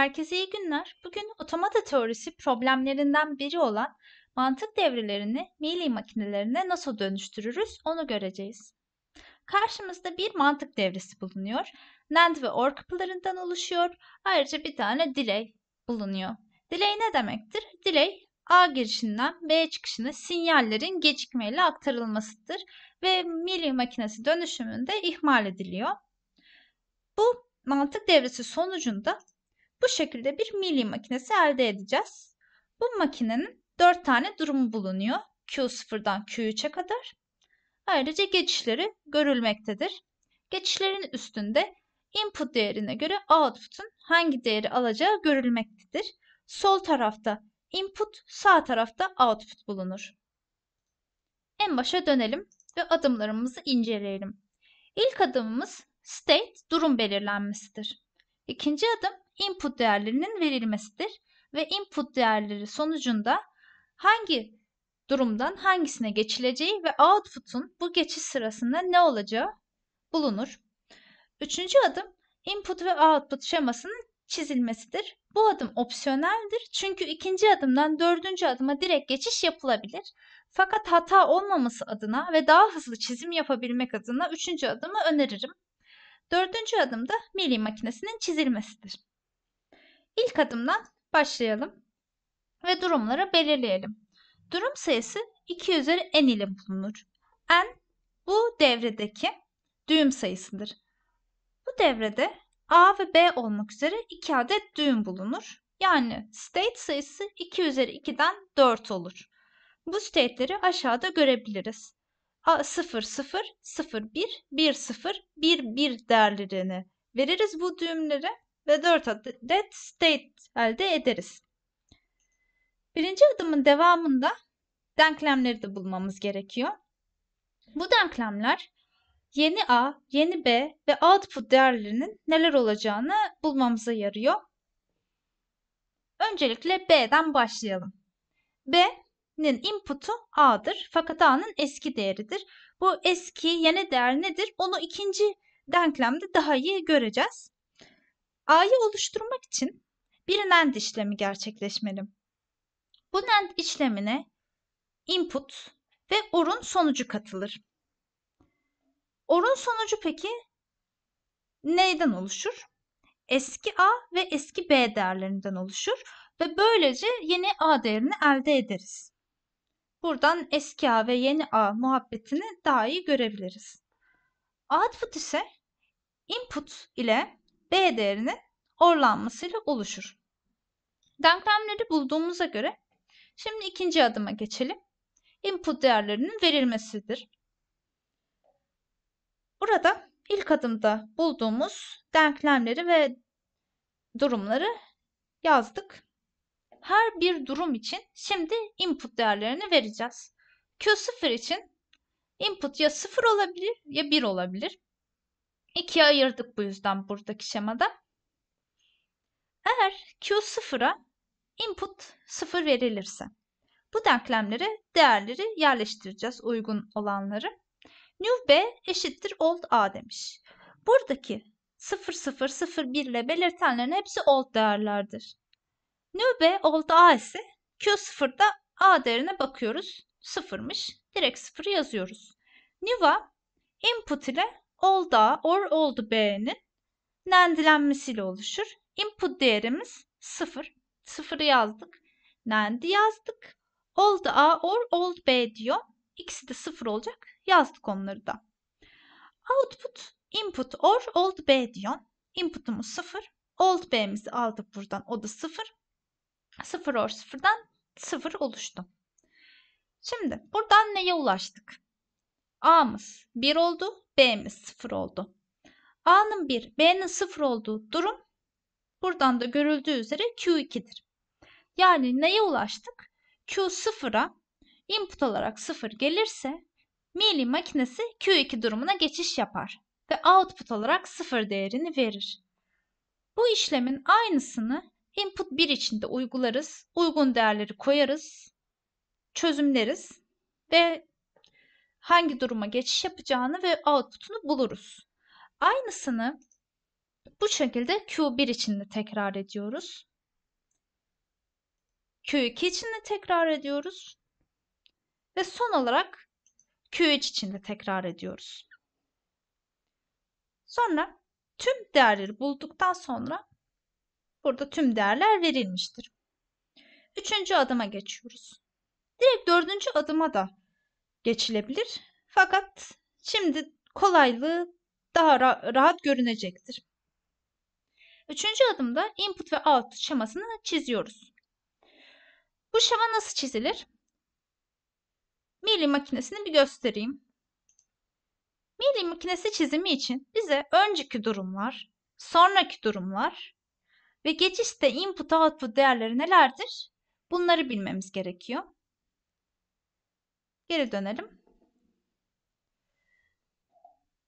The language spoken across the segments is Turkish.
Herkese iyi günler. Bugün otomata teorisi problemlerinden biri olan mantık devrelerini mili makinelerine nasıl dönüştürürüz onu göreceğiz. Karşımızda bir mantık devresi bulunuyor. NAND ve OR kapılarından oluşuyor. Ayrıca bir tane delay bulunuyor. Delay ne demektir? Delay A girişinden B çıkışına sinyallerin gecikmeyle aktarılmasıdır ve mili makinesi dönüşümünde ihmal ediliyor. Bu mantık devresi sonucunda bu şekilde bir milli makinesi elde edeceğiz. Bu makinenin 4 tane durumu bulunuyor. Q0'dan Q3'e kadar. Ayrıca geçişleri görülmektedir. Geçişlerin üstünde input değerine göre output'un hangi değeri alacağı görülmektedir. Sol tarafta input, sağ tarafta output bulunur. En başa dönelim ve adımlarımızı inceleyelim. İlk adımımız state durum belirlenmesidir. İkinci adım input değerlerinin verilmesidir ve input değerleri sonucunda hangi durumdan hangisine geçileceği ve output'un bu geçiş sırasında ne olacağı bulunur. Üçüncü adım input ve output şemasının çizilmesidir. Bu adım opsiyoneldir çünkü ikinci adımdan dördüncü adıma direkt geçiş yapılabilir. Fakat hata olmaması adına ve daha hızlı çizim yapabilmek adına üçüncü adımı öneririm. Dördüncü adım da milli makinesinin çizilmesidir. İlk adımdan başlayalım ve durumları belirleyelim. Durum sayısı 2 üzeri n ile bulunur. n bu devredeki düğüm sayısıdır. Bu devrede a ve b olmak üzere 2 adet düğüm bulunur. Yani state sayısı 2 üzeri 2'den 4 olur. Bu state'leri aşağıda görebiliriz. A 0 0 0 1 1 0 1 1 değerlerini veririz bu düğümlere ve 4 adet state elde ederiz. Birinci adımın devamında denklemleri de bulmamız gerekiyor. Bu denklemler yeni A, yeni B ve output değerlerinin neler olacağını bulmamıza yarıyor. Öncelikle B'den başlayalım. B'nin input'u A'dır fakat A'nın eski değeridir. Bu eski yeni değer nedir? Onu ikinci denklemde daha iyi göreceğiz. A'yı oluşturmak için bir NAND işlemi gerçekleşmeli. Bu NAND işlemine input ve OR'un sonucu katılır. OR'un sonucu peki neyden oluşur? Eski A ve eski B değerlerinden oluşur ve böylece yeni A değerini elde ederiz. Buradan eski A ve yeni A muhabbetini daha iyi görebiliriz. Output ise input ile B değerinin orlanmasıyla oluşur. Denklemleri bulduğumuza göre şimdi ikinci adıma geçelim. Input değerlerinin verilmesidir. Burada ilk adımda bulduğumuz denklemleri ve durumları yazdık. Her bir durum için şimdi input değerlerini vereceğiz. Q0 için input ya 0 olabilir ya 1 olabilir ikiye ayırdık bu yüzden buradaki şemada. Eğer Q sıfıra input sıfır verilirse bu denklemlere değerleri yerleştireceğiz uygun olanları. New B eşittir old A demiş. Buradaki 0 0 0 1 ile belirtenlerin hepsi old değerlerdir. New B old A ise Q0'da A değerine bakıyoruz. 0'mış. Direkt 0 yazıyoruz. New A input ile olda or oldu b'nin nendilenmesiyle oluşur. Input değerimiz 0. 0'ı yazdık. Nendi yazdık. Old A or old B diyor. İkisi de 0 olacak. Yazdık onları da. Output input or old B diyor. Input'umuz 0. Old B'mizi aldık buradan. O da 0. 0 or 0'dan 0 oluştu. Şimdi buradan neye ulaştık? A'mız 1 oldu, B'miz 0 oldu. A'nın 1, B'nin 0 olduğu durum buradan da görüldüğü üzere Q2'dir. Yani neye ulaştık? Q 0'a input olarak 0 gelirse mili makinesi Q2 durumuna geçiş yapar ve output olarak 0 değerini verir. Bu işlemin aynısını input 1 içinde uygularız, uygun değerleri koyarız, çözümleriz ve hangi duruma geçiş yapacağını ve output'unu buluruz. Aynısını bu şekilde Q1 için de tekrar ediyoruz. Q2 için de tekrar ediyoruz. Ve son olarak Q3 için de tekrar ediyoruz. Sonra tüm değerleri bulduktan sonra burada tüm değerler verilmiştir. Üçüncü adıma geçiyoruz. Direkt dördüncü adıma da geçilebilir. Fakat şimdi kolaylığı daha rahat görünecektir. Üçüncü adımda input ve output şemasını çiziyoruz. Bu şema nasıl çizilir? Mili makinesini bir göstereyim. Mili makinesi çizimi için bize önceki durumlar, sonraki durumlar ve geçişte input output değerleri nelerdir? Bunları bilmemiz gerekiyor. Geri dönelim.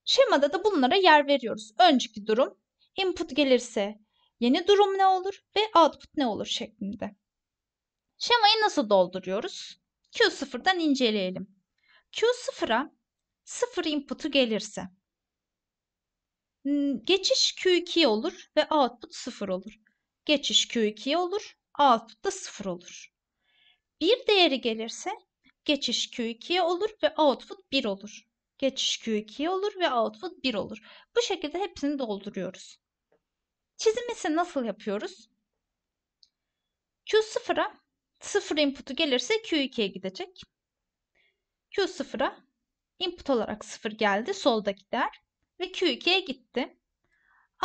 Şemada da bunlara yer veriyoruz. Önceki durum input gelirse yeni durum ne olur ve output ne olur şeklinde. Şemayı nasıl dolduruyoruz? Q0'dan inceleyelim. Q0'a 0 input'u gelirse hmm, geçiş Q2 olur ve output 0 olur. Geçiş Q2 olur, output da 0 olur. Bir değeri gelirse geçiş Q2'ye olur ve output 1 olur. Geçiş Q2'ye olur ve output 1 olur. Bu şekilde hepsini dolduruyoruz. Çizim ise nasıl yapıyoruz? Q0'a 0 input'u gelirse Q2'ye gidecek. Q0'a input olarak 0 geldi. Solda gider. Ve Q2'ye gitti.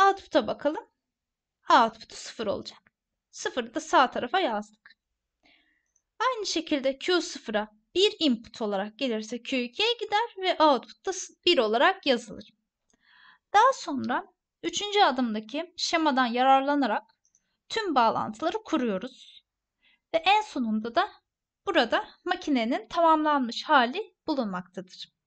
Output'a bakalım. Output'u 0 olacak. 0'ı da sağ tarafa yazdık. Aynı şekilde Q0'a 1 input olarak gelirse Q2'ye gider ve output da 1 olarak yazılır. Daha sonra 3. adımdaki şemadan yararlanarak tüm bağlantıları kuruyoruz. Ve en sonunda da burada makinenin tamamlanmış hali bulunmaktadır.